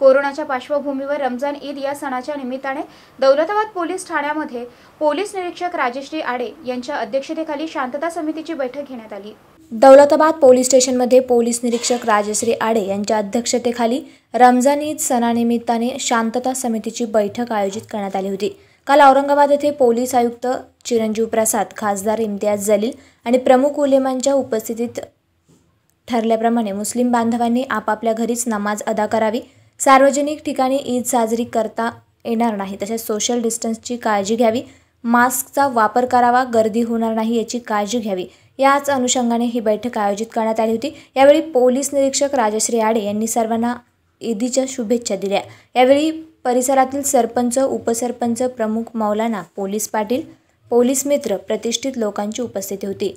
कोरोनाच्या पार्श्वभूमीवर रमजान ईद या सणाच्या निमित्ताने दौलताबाद पोलीस ठाण्यामध्ये पोलीस निरीक्षक राजश्री आडे यांच्या अध्यक्षतेखाली शांतता समितीची बैठक घेण्यात आली दौलताबाद पोलीस स्टेशनमध्ये पोलीस निरीक्षक राजश्री आडे यांच्या अध्यक्षतेखाली रमजान ईद सणानिमित्ताने शांतता समितीची बैठक आयोजित करण्यात आली होती काल औरंगाबाद येथे पोलीस आयुक्त चिरंजीव प्रसाद खासदार इम्तियाज जलील आणि प्रमुख उलेमांच्या उपस्थितीत ठरल्याप्रमाणे मुस्लिम बांधवांनी आपापल्या घरीच नमाज अदा करावी सार्वजनिक ठिकाणी ईद साजरी करता येणार नाही तसेच सोशल डिस्टन्सची काळजी घ्यावी मास्कचा वापर करावा गर्दी होणार नाही याची काळजी घ्यावी याच अनुषंगाने ही बैठक आयोजित करण्यात आली होती यावेळी पोलीस निरीक्षक राजश्री आडे यांनी सर्वांना ईदीच्या शुभेच्छा दिल्या यावेळी परिसरातील सरपंच उपसरपंच प्रमुख मौलाना पोलीस पाटील पोलीस मित्र प्रतिष्ठित लोकांची उपस्थिती होती